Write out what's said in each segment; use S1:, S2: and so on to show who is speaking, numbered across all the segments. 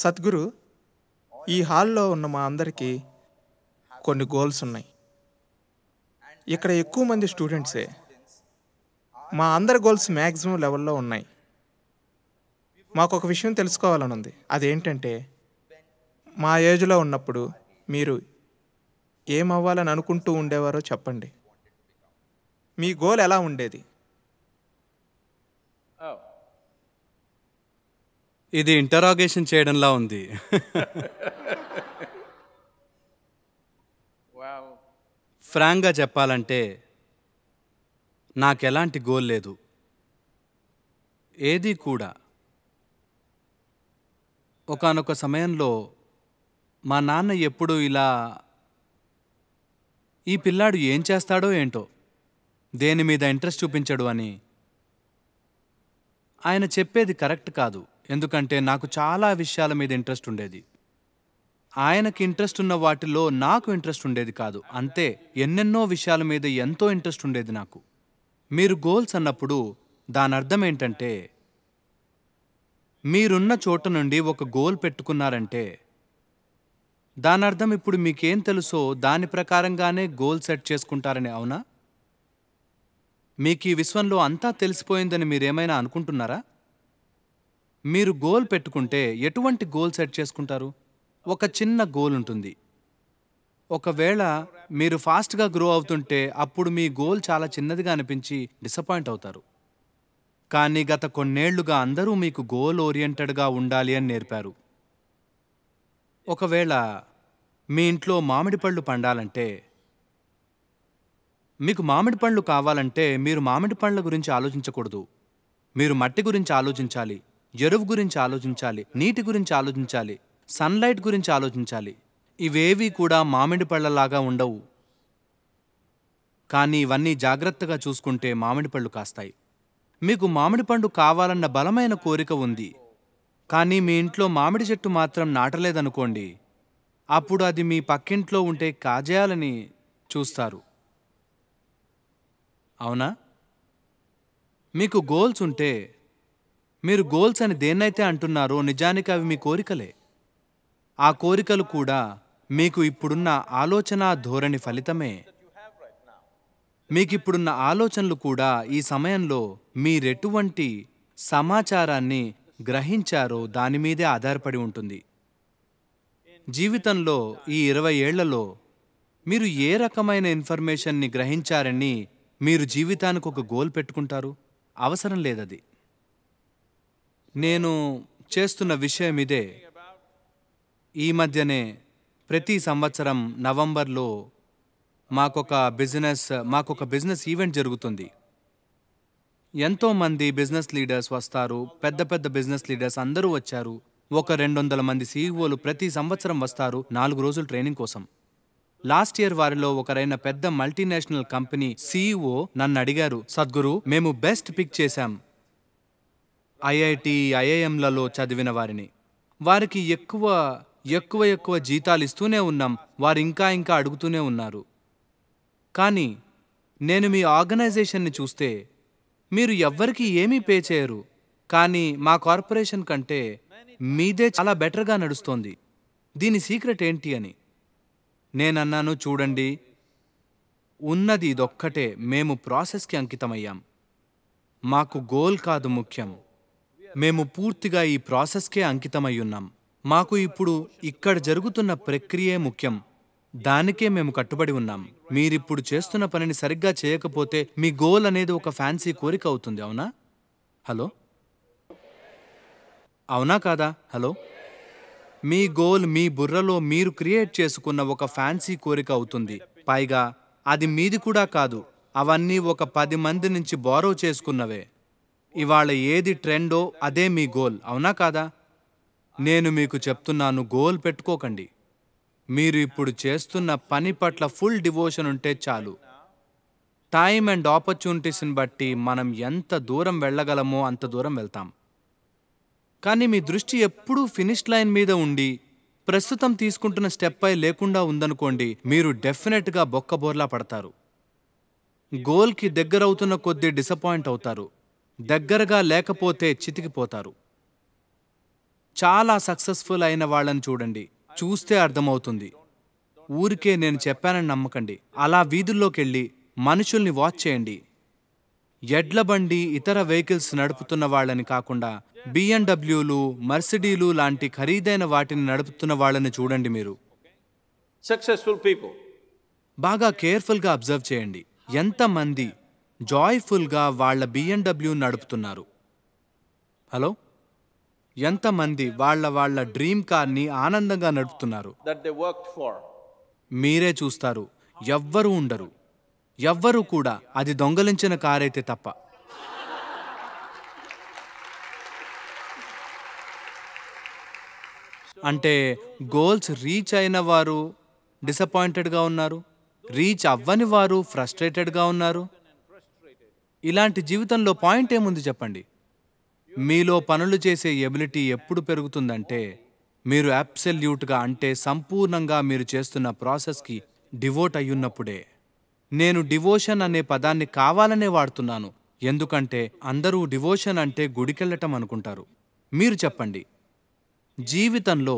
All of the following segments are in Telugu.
S1: సద్గురు ఈ హాల్లో ఉన్న మా అందరికీ కొన్ని గోల్స్ ఉన్నాయి ఇక్కడ ఎక్కువ మంది స్టూడెంట్సే మా అందరి గోల్స్ మ్యాక్సిమం లెవెల్లో ఉన్నాయి మాకు ఒక విషయం తెలుసుకోవాలని ఉంది అదేంటంటే మా ఏజ్లో ఉన్నప్పుడు మీరు ఏమవ్వాలని అనుకుంటూ ఉండేవారో చెప్పండి మీ గోల్ ఎలా ఉండేది ఇది ఇంటరాగేషన్ చేయడంలా ఉంది ఫ్రాంక్గా చెప్పాలంటే నాకు ఎలాంటి గోల్ లేదు ఏది కూడా ఒకనొక సమయంలో మా నాన్న ఎప్పుడు ఇలా ఈ పిల్లాడు ఏం చేస్తాడో ఏంటో దేని మీద ఇంట్రెస్ట్ చూపించడు అని ఆయన చెప్పేది కరెక్ట్ కాదు ఎందుకంటే నాకు చాలా విషయాల మీద ఇంట్రెస్ట్ ఉండేది ఆయనకి ఇంట్రెస్ట్ ఉన్న వాటిలో నాకు ఇంట్రెస్ట్ ఉండేది కాదు అంతే ఎన్నెన్నో విషయాల మీద ఎంతో ఇంట్రెస్ట్ ఉండేది నాకు మీరు గోల్స్ అన్నప్పుడు దాని అర్థం ఏంటంటే మీరున్న చోట నుండి ఒక గోల్ పెట్టుకున్నారంటే దాని అర్థం ఇప్పుడు మీకేం తెలుసో దాని ప్రకారంగానే గోల్ సెట్ చేసుకుంటారని అవునా మీకు ఈ విశ్వంలో అంతా తెలిసిపోయిందని మీరేమైనా అనుకుంటున్నారా మీరు గోల్ పెట్టుకుంటే ఎటువంటి గోల్ సెట్ చేసుకుంటారు ఒక చిన్న గోల్ ఉంటుంది ఒకవేళ మీరు ఫాస్ట్గా గ్రో అవుతుంటే అప్పుడు మీ గోల్ చాలా చిన్నదిగా అనిపించి డిసప్పాయింట్ అవుతారు కానీ గత కొన్నేళ్లుగా అందరూ మీకు గోల్ ఓరియంటెడ్గా ఉండాలి అని నేర్పారు ఒకవేళ మీ ఇంట్లో మామిడి పళ్ళు పండాలంటే మీకు మామిడి పండ్లు కావాలంటే మీరు మామిడి పండ్ల గురించి ఆలోచించకూడదు మీరు మట్టి గురించి ఆలోచించాలి ఎరువు గురించి ఆలోచించాలి నీటి గురించి ఆలోచించాలి సన్లైట్ గురించి ఆలోచించాలి ఇవేవీ కూడా మామిడి పళ్ళలాగా ఉండవు కానీ ఇవన్నీ జాగ్రత్తగా చూసుకుంటే మామిడి పళ్ళు కాస్తాయి మీకు మామిడి పండు కావాలన్న బలమైన కోరిక ఉంది కానీ మీ ఇంట్లో మామిడి చెట్టు మాత్రం నాటలేదనుకోండి అప్పుడు అది మీ పక్కింట్లో ఉంటే కాజేయాలని చూస్తారు అవునా మీకు గోల్స్ ఉంటే మీరు గోల్స్ అని దేన్నైతే అంటున్నారో నిజానికి అవి మీ కోరికలే ఆ కోరికలు కూడా మీకు ఇప్పుడున్న ఆలోచన ధోరణి ఫలితమే మీకిప్పుడున్న ఆలోచనలు కూడా ఈ సమయంలో మీరెటువంటి సమాచారాన్ని గ్రహించారో దాని మీదే ఆధారపడి ఉంటుంది జీవితంలో ఈ ఇరవై ఏళ్లలో మీరు ఏ రకమైన ఇన్ఫర్మేషన్ని గ్రహించారని మీరు జీవితానికి ఒక గోల్ పెట్టుకుంటారు అవసరం లేదది నేను చేస్తున్న విషయం ఇదే ఈ మధ్యనే ప్రతి సంవత్సరం నవంబర్లో మాకొక బిజినెస్ మాకొక బిజినెస్ ఈవెంట్ జరుగుతుంది ఎంతోమంది బిజినెస్ లీడర్స్ వస్తారు పెద్ద పెద్ద బిజినెస్ లీడర్స్ అందరూ వచ్చారు ఒక రెండు వందల మంది సీఈఓలు ప్రతి సంవత్సరం వస్తారు నాలుగు రోజులు ట్రైనింగ్ కోసం లాస్ట్ ఇయర్ వారిలో ఒకరైన పెద్ద మల్టీనేషనల్ కంపెనీ సీఈఓ నన్ను అడిగారు సద్గురు మేము బెస్ట్ పిక్ చేశాం ఐఐటి ఐఐఎంలలో చదివిన వారిని వారికి ఎక్కువ ఎక్కువ ఎక్కువ జీతాలు ఇస్తూనే ఉన్నాం వారు ఇంకా ఇంకా అడుగుతూనే ఉన్నారు కానీ నేను మీ ఆర్గనైజేషన్ని చూస్తే మీరు ఎవ్వరికి ఏమీ పే చేయరు కానీ మా కార్పొరేషన్ కంటే మీదే చాలా బెటర్గా నడుస్తోంది దీని సీక్రెట్ ఏంటి అని నేనన్నాను చూడండి ఉన్నది ఇదొక్కటే మేము ప్రాసెస్కి అంకితమయ్యాం మాకు గోల్ కాదు ముఖ్యం మేము పూర్తిగా ఈ ప్రాసెస్కే అంకితమయ్యున్నాం మాకు ఇప్పుడు ఇక్కడ జరుగుతున్న ప్రక్రియే ముఖ్యం దానికే మేము కట్టుబడి ఉన్నాం మీరిప్పుడు చేస్తున్న పనిని సరిగ్గా చేయకపోతే మీ గోల్ అనేది ఒక ఫ్యాన్సీ కోరిక అవుతుంది అవునా హలో అవునా కాదా హలో మీ గోల్ మీ బుర్రలో మీరు క్రియేట్ చేసుకున్న ఒక ఫ్యాన్సీ కోరిక అవుతుంది పైగా అది మీది కూడా కాదు అవన్నీ ఒక పది మంది నుంచి బారో చేసుకున్నవే ఇవాళ ఏది ట్రెండో అదే మీ గోల్ అవునా కాదా నేను మీకు చెప్తున్నాను గోల్ పెట్టుకోకండి మీరు ఇప్పుడు చేస్తున్న పని పట్ల ఫుల్ డివోషన్ ఉంటే చాలు టైం అండ్ ఆపర్చునిటీస్ని బట్టి మనం ఎంత దూరం వెళ్ళగలమో అంత దూరం వెళ్తాం కానీ మీ దృష్టి ఎప్పుడూ ఫినిష్ లైన్ మీద ఉండి ప్రస్తుతం తీసుకుంటున్న స్టెప్ లేకుండా ఉందనుకోండి మీరు డెఫినెట్గా బొక్కబోర్లా పడతారు గోల్కి దగ్గరవుతున్న కొద్దీ డిసప్పాయింట్ అవుతారు దగ్గరగా లేకపోతే చితికిపోతారు చాలా సక్సెస్ఫుల్ అయిన వాళ్ళని చూడండి చూస్తే అర్థమవుతుంది ఊరికే నేను చెప్పానని నమ్మకండి అలా వీధుల్లోకి వెళ్ళి మనుషుల్ని వాచ్ చేయండి ఎడ్ల బండి ఇతర వెహికల్స్ నడుపుతున్న వాళ్ళని కాకుండా బిఎండబ్ల్యూలు మర్సిడీలు లాంటి ఖరీదైన వాటిని నడుపుతున్న వాళ్ళని చూడండి మీరు సక్సెస్ఫుల్ పీపుల్ బాగా కేర్ఫుల్గా అబ్జర్వ్ చేయండి ఎంతమంది జాయ్ఫుల్గా వాళ్ళ బిఎండబ్ల్యూ నడుపుతున్నారు హలో ఎంతమంది వాళ్ళ వాళ్ళ డ్రీమ్ కార్ని ఆనందంగా నడుపుతున్నారు మీరే చూస్తారు ఎవ్వరూ ఉండరు ఎవ్వరూ కూడా అది దొంగలించిన కారైతే తప్ప అంటే గోల్స్ రీచ్ అయిన వారు డిసప్పాయింటెడ్గా ఉన్నారు రీచ్ అవ్వని వారు ఫ్రస్ట్రేటెడ్గా ఉన్నారు ఇలాంటి జీవితంలో పాయింట్ ఏముంది చెప్పండి మీలో పనులు చేసే ఎబిలిటీ ఎప్పుడు పెరుగుతుందంటే మీరు అబ్సల్యూట్గా అంటే సంపూర్ణంగా మీరు చేస్తున్న ప్రాసెస్కి డివోట్ అయ్యున్నప్పుడే నేను డివోషన్ అనే పదాన్ని కావాలనే వాడుతున్నాను ఎందుకంటే అందరూ డివోషన్ అంటే గుడికెళ్ళటం అనుకుంటారు మీరు చెప్పండి జీవితంలో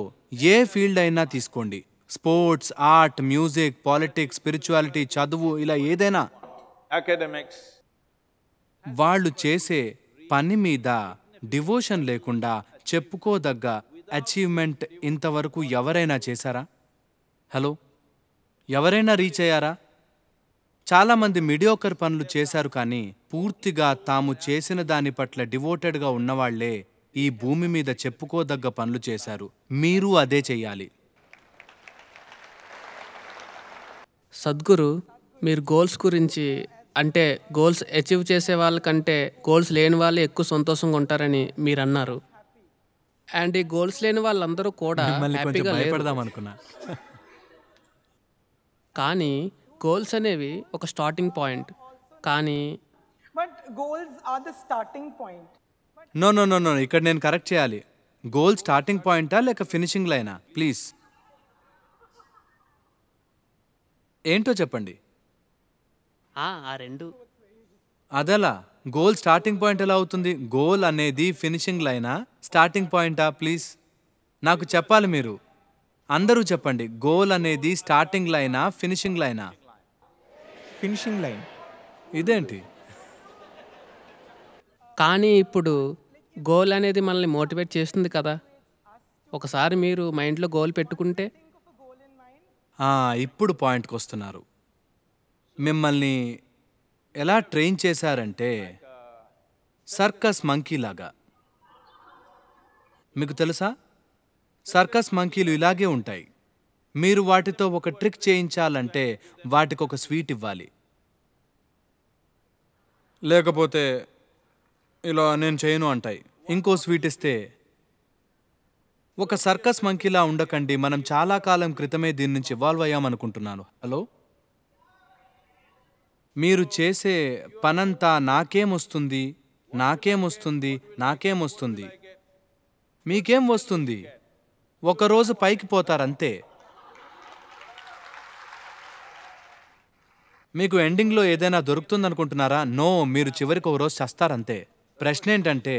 S1: ఏ ఫీల్డ్ అయినా తీసుకోండి sports art music politics spirituality చదువు ఇలా ఏదైనా అకాడమిక్స్ వాళ్ళు చేసే పని మీద డివోషన్ లేకుండా చెప్పుకోదగ్గ అచీవ్మెంట్ ఇంతవరకు ఎవరైనా చేశారా హలో ఎవరైనా రీచ్ అయ్యారా చాలామంది మిడియోకర్ పనులు చేశారు కానీ పూర్తిగా తాము చేసిన దాని పట్ల డివోటెడ్గా ఉన్నవాళ్లే ఈ భూమి మీద చెప్పుకోదగ్గ పనులు చేశారు మీరు అదే చెయ్యాలి సద్గురు మీరు గోల్స్ గురించి అంటే గోల్స్ అచీవ్ చేసే వాళ్ళకంటే గోల్స్ లేని వాళ్ళు ఎక్కువ సంతోషంగా ఉంటారని మీరు అన్నారు అండ్ ఈ గోల్స్ లేని వాళ్ళందరూ కూడా భయపడదాం కానీ గోల్స్ అనేవి ఒక స్టార్టింగ్ పాయింట్ కానీ but goals are the starting point no no no no ఇక్కడ నేను కరెక్ట్ చేయాలి గోల్ స్టార్టింగ్ పాయింటా లేక ఫినిషింగ్ లైనా ప్లీజ్ ఏంటో చెప్పండి ఆ రెండు అదలా గోల్ స్టార్టింగ్ పాయింట్ ఎలా అవుతుంది గోల్ అనేది ఫినిషింగ్ లైనా స్టార్టింగ్ పాయింటా ప్లీజ్ నాకు చెప్పాలి మీరు అందరూ చెప్పండి గోల్ అనేది స్టార్టింగ్ లైనా ఫినిషింగ్ లైనా ఫినిషింగ్ లైన్ ఇదేంటి కానీ ఇప్పుడు గోల్ అనేది మనల్ని మోటివేట్ చేస్తుంది కదా ఒకసారి మీరు మైండ్లో గోల్ పెట్టుకుంటే ఇప్పుడు పాయింట్కి వస్తున్నారు మిమ్మల్ని ఎలా ట్రైన్ చేశారంటే సర్కస్ మంకీ లాగా మీకు తెలుసా సర్కస్ మంకీలు ఇలాగే ఉంటాయి మీరు వాటితో ఒక ట్రిక్ చేయించాలంటే వాటికి ఒక స్వీట్ ఇవ్వాలి లేకపోతే ఇలా నేను చేయను అంటాయి ఇంకో స్వీట్ ఇస్తే ఒక సర్కస్ మంకీలా ఉండకండి మనం చాలా కాలం క్రితమే దీని నుంచి ఇవాల్వ్ అయ్యామనుకుంటున్నాను హలో మీరు చేసే పనంతా నాకేమొస్తుంది నాకేమొస్తుంది నాకేమొస్తుంది మీకేం వస్తుంది ఒకరోజు పైకి పోతారంతే మీకు ఎండింగ్లో ఏదైనా దొరుకుతుందనుకుంటున్నారా నో మీరు చివరికి ఒక రోజు చస్తారంతే ప్రశ్న ఏంటంటే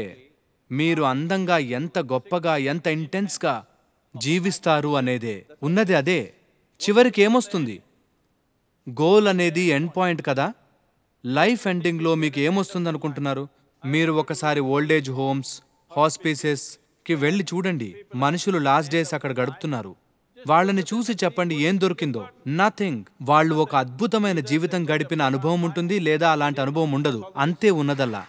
S1: మీరు అందంగా ఎంత గొప్పగా ఎంత ఇంటెన్స్గా జీవిస్తారు అనేదే ఉన్నది అదే చివరికి ఏమొస్తుంది గోల్ అనేది ఎండ్ పాయింట్ కదా లైఫ్ ఎండింగ్లో మీకు ఏమొస్తుంది అనుకుంటున్నారు మీరు ఒకసారి ఓల్డేజ్ హోమ్స్ హాస్పిసెస్కి వెళ్ళి చూడండి మనుషులు లాస్ట్ డేస్ అక్కడ గడుపుతున్నారు వాళ్ళని చూసి చెప్పండి ఏం దొరికిందో నథింగ్ వాళ్ళు ఒక అద్భుతమైన జీవితం గడిపిన అనుభవం ఉంటుంది లేదా అలాంటి అనుభవం ఉండదు అంతే ఉన్నదల్లా